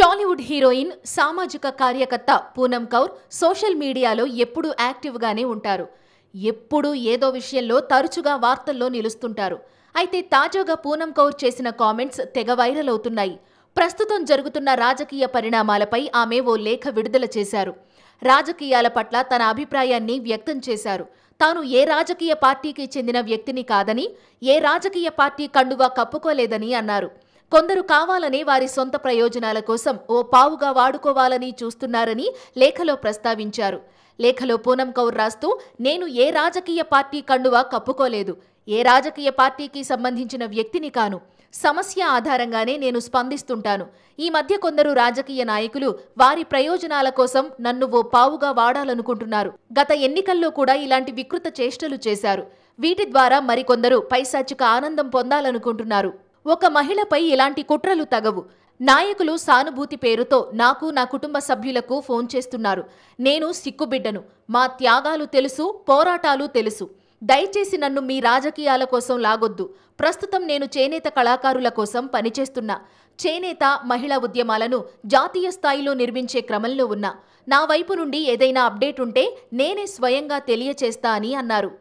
Tollywood heroine సామాజిక కార్యకర్త Poonam Kaur social మీడియాలో ఎప్పుడూ యాక్టివ్గానే ఉంటారు ఎప్పుడూ ఏదో విషయంలో తరచుగా వార్తల్లో నిలుస్తుంటారు అయితే తాజాగా పూనం కౌర్ చేసిన కామెంట్స్ తెగ వైరల్ అవుతున్నాయి ప్రస్తుతం జరుగుతున్న రాజకీయ పరిణామాలపై ఆమె ఓ లేఖ విడుదల చేశారు రాజకీయాల పట్ల తన అభిప్రాయాన్ని వ్యక్తం చేశారు తాను ఏ రాజకీయ పార్టీకి చెందిన వ్యక్తిని కాదని ఏ రాజకీయ పార్టీ కండువా కప్పుకోలేదని అన్నారు కొందరు కావాలనే వారి సొంత ప్రయోజనాల కోసం ఓ పావుగా వాడుకోవాలని చూస్తున్నారని లేఖలో ప్రస్తావించారు లేఖలో పూనం కౌర్ రాస్తూ నేను ఏ రాజకీయ పార్టీ కండువా కప్పుకోలేదు ఏ రాజకీయ పార్టీకి సంబంధించిన వ్యక్తిని కాను సమస్య ఆధారంగానే నేను స్పందిస్తుంటాను ఈ మధ్య కొందరు రాజకీయ నాయకులు వారి ప్రయోజనాల కోసం నన్ను ఓ పావుగా వాడాలనుకుంటున్నారు గత ఎన్నికల్లో కూడా ఇలాంటి వికృత చేష్టలు చేశారు వీటి ద్వారా మరికొందరు పైశాచిక ఆనందం పొందాలనుకుంటున్నారు ఒక మహిళపై ఇలాంటి కుట్రలు తగవు నాయకులు సానుభూతి పేరుతో నాకు నా కుటుంబ సభ్యులకు ఫోన్ చేస్తున్నారు నేను సిక్కుబిడ్డను మా త్యాగాలు తెలుసు పోరాటాలు తెలుసు దయచేసి నన్ను మీ రాజకీయాల కోసం లాగొద్దు ప్రస్తుతం నేను చేనేత కళాకారుల కోసం పనిచేస్తున్నా చేనేత మహిళా ఉద్యమాలను జాతీయ స్థాయిలో నిర్మించే క్రమంలో ఉన్నా నా వైపు నుండి ఏదైనా అప్డేట్ ఉంటే నేనే స్వయంగా తెలియచేస్తా అని అన్నారు